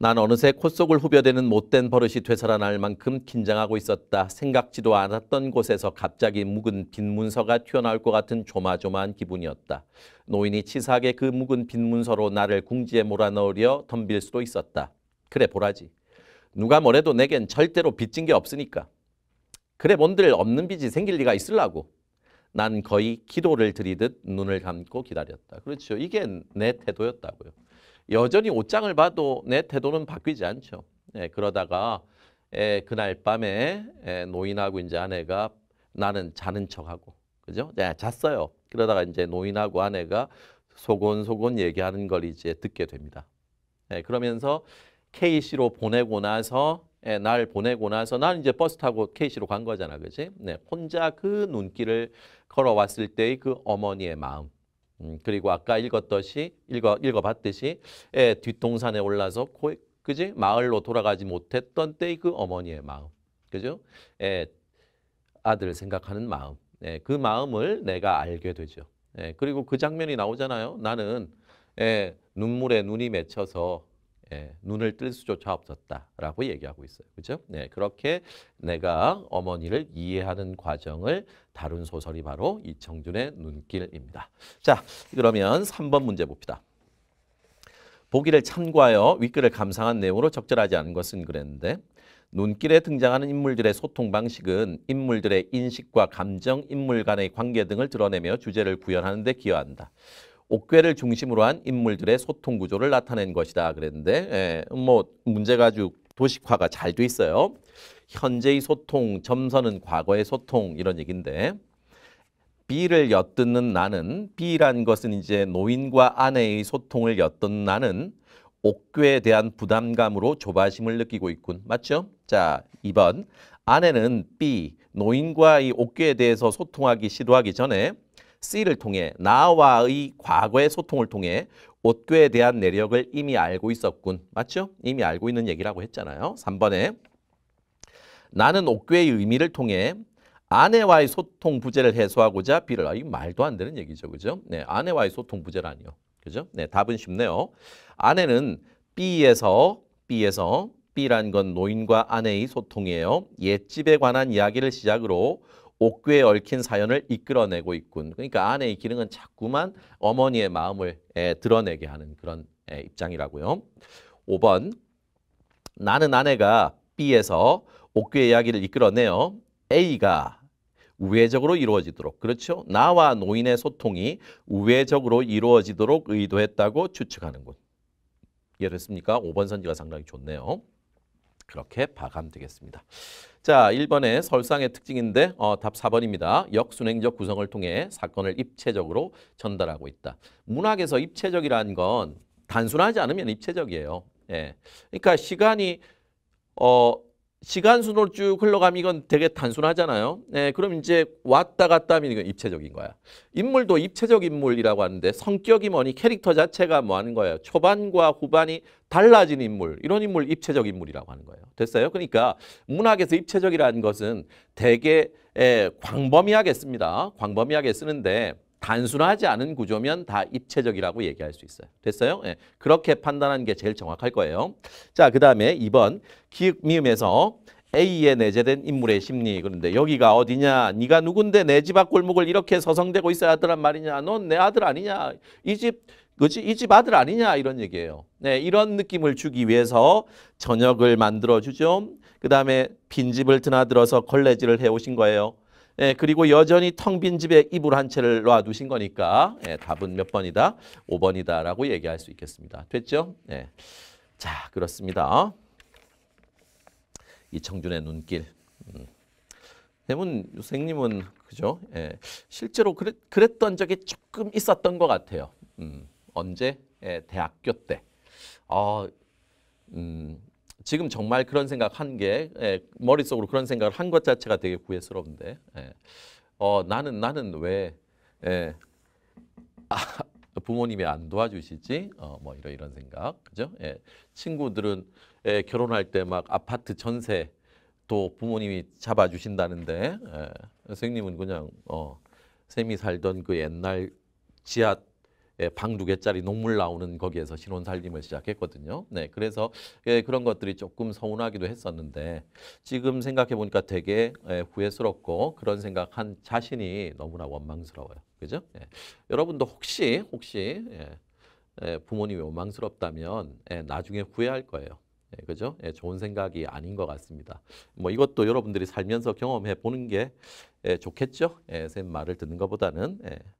난 어느새 콧속을 후벼대는 못된 버릇이 되살아날 만큼 긴장하고 있었다. 생각지도 않았던 곳에서 갑자기 묵은 빈 문서가 튀어나올 것 같은 조마조마한 기분이었다. 노인이 치사하게 그 묵은 빈 문서로 나를 궁지에 몰아넣으려 덤빌 수도 있었다. 그래 보라지. 누가 뭐래도 내겐 절대로 빚진 게 없으니까. 그래 뭔들 없는 빚이 생길 리가 있으려고난 거의 기도를 드리듯 눈을 감고 기다렸다. 그렇죠. 이게 내 태도였다고요. 여전히 옷장을 봐도 내 태도는 바뀌지 않죠. 예, 그러다가 예, 그날 밤에 예, 노인하고 이제 아내가 나는 자는 척하고 그죠? 예, 잤어요. 그러다가 이제 노인하고 아내가 소곤소곤 얘기하는 걸 이제 듣게 됩니다. 예, 그러면서 KC로 보내고 나서 예, 날 보내고 나서 난 이제 버스 타고 KC로 간 거잖아, 그지? 네, 혼자 그 눈길을 걸어왔을 때의 그 어머니의 마음. 음, 그리고 아까 읽었듯이 읽어 읽어봤듯이 에, 뒷동산에 올라서 고, 그지 마을로 돌아가지 못했던 때의 그 어머니의 마음, 그죠? 에, 아들을 생각하는 마음, 에, 그 마음을 내가 알게 되죠. 에, 그리고 그 장면이 나오잖아요. 나는 에, 눈물에 눈이 맺혀서 예, 눈을 뜰 수조차 없었다라고 얘기하고 있어요. 그죠? 네, 그렇게 내가 어머니를 이해하는 과정을 다룬 소설이 바로 이청준의 눈길입니다. 자, 그러면 3번 문제 봅시다. 보기를 참고하여 윗글을 감상한 내용으로 적절하지 않은 것은 그랬는데 눈길에 등장하는 인물들의 소통 방식은 인물들의 인식과 감정, 인물 간의 관계 등을 드러내며 주제를 구현하는 데 기여한다. 옥괴를 중심으로 한 인물들의 소통 구조를 나타낸 것이다 그랬는데 예, 뭐 문제가 아주 도식화가 잘 돼 있어요. 현재의 소통, 점선은 과거의 소통 이런 얘기인데 B를 엿듣는 나는 B란 것은 이제 노인과 아내의 소통을 엿듣는 나는 옥괴에 대한 부담감으로 조바심을 느끼고 있군. 맞죠? 자, 2번. 아내는 B, 노인과 이 옥괴에 대해서 소통하기 시도하기 전에 C를 통해 나와의 과거의 소통을 통해 옷괴에 대한 내력을 이미 알고 있었군. 맞죠? 이미 알고 있는 얘기라고 했잖아요. 3번에 나는 옷괴의 의미를 통해 아내와의 소통 부재를 해소하고자 B를 아, 이 말도 안 되는 얘기죠. 그죠? 네, 아내와의 소통 부재라니요. 그죠? 네, 답은 쉽네요. 아내는 B에서 B에서 B란 건 노인과 아내의 소통이에요. 옛집에 관한 이야기를 시작으로 옥궤에 얽힌 사연을 이끌어내고 있군. 그러니까 아내의 기능은 자꾸만 어머니의 마음을 에, 드러내게 하는 그런 에, 입장이라고요. 5번 나는 아내가 B에서 옥궤 이야기를 이끌어내어 A가 우회적으로 이루어지도록 그렇죠? 나와 노인의 소통이 우회적으로 이루어지도록 의도했다고 추측하는군. 이해됐습니까? 5번 선지가 상당히 좋네요. 그렇게 봐감 되겠습니다. 자, 1번의 설상의 특징인데 어, 답 4번입니다. 역순행적 구성을 통해 사건을 입체적으로 전달하고 있다. 문학에서 입체적이라는 건 단순하지 않으면 입체적이에요. 예. 그러니까 시간이 어, 시간 순으로 쭉 흘러가면 이건 되게 단순하잖아요. 네, 그럼 이제 왔다 갔다 하면 이건 입체적인 거야. 인물도 입체적 인물이라고 하는데 성격이 뭐니 캐릭터 자체가 뭐 하는 거예요. 초반과 후반이 달라진 인물, 이런 인물 입체적 인물이라고 하는 거예요. 됐어요? 그러니까 문학에서 입체적이라는 것은 되게 에, 광범위하게 씁니다. 광범위하게 쓰는데 단순하지 않은 구조면 다 입체적이라고 얘기할 수 있어요. 됐어요? 예. 그렇게 판단하는 게 제일 정확할 거예요. 자, 그 다음에 2번 기미음에서 A에 내재된 인물의 심리 그런데 여기가 어디냐 네가 누군데 내 집 앞 골목을 이렇게 서성대고 있어야 하더란 말이냐 넌 내 아들 아니냐 이집 그지 이 집 아들 아니냐 이런 얘기예요. 네, 이런 느낌을 주기 위해서 저녁을 만들어 주죠. 그 다음에 빈집을 드나들어서 걸레질을 해오신 거예요. 예, 그리고 여전히 텅 빈 집에 이불 한 채를 놔두신 거니까 예, 답은 몇 번이다? 5번이다라고 얘기할 수 있겠습니다. 됐죠? 예. 자, 그렇습니다. 이청준의 눈길. 음. 대문 선생님은 그죠? 예, 실제로 그랬, 그랬던 적이 조금 있었던 것 같아요. 음, 언제? 예, 대학교 때. 어, 음, 지금 정말 그런 생각한 게 예, 머릿속으로 그런 생각을 한 것 자체가 되게 구애스러운데 예. 어, 나는 나는 왜 예. 아, 부모님이 안 도와주시지? 어, 뭐 이런 이런 생각 그죠? 예. 친구들은 예, 결혼할 때 막 아파트 전세 또 부모님이 잡아주신다는데 예. 선생님은 그냥 어, 쌤이 살던 그 옛날 지하 예, 방두 개짜리 녹물 나오는 거기에서 신혼 살림을 시작했거든요. 네, 그래서 예, 그런 것들이 조금 서운하기도 했었는데 지금 생각해 보니까 되게 예, 후회스럽고 그런 생각한 자신이 너무나 원망스러워요. 그죠? 예. 여러분도 혹시 혹시 부모님이 원망스럽다면 나중에 후회할 거예요. 예, 그죠? 예, 좋은 생각이 아닌 것 같습니다. 뭐 이것도 여러분들이 살면서 경험해 보는 게 예, 좋겠죠? 예, 쌤 말을 듣는 것보다는 예.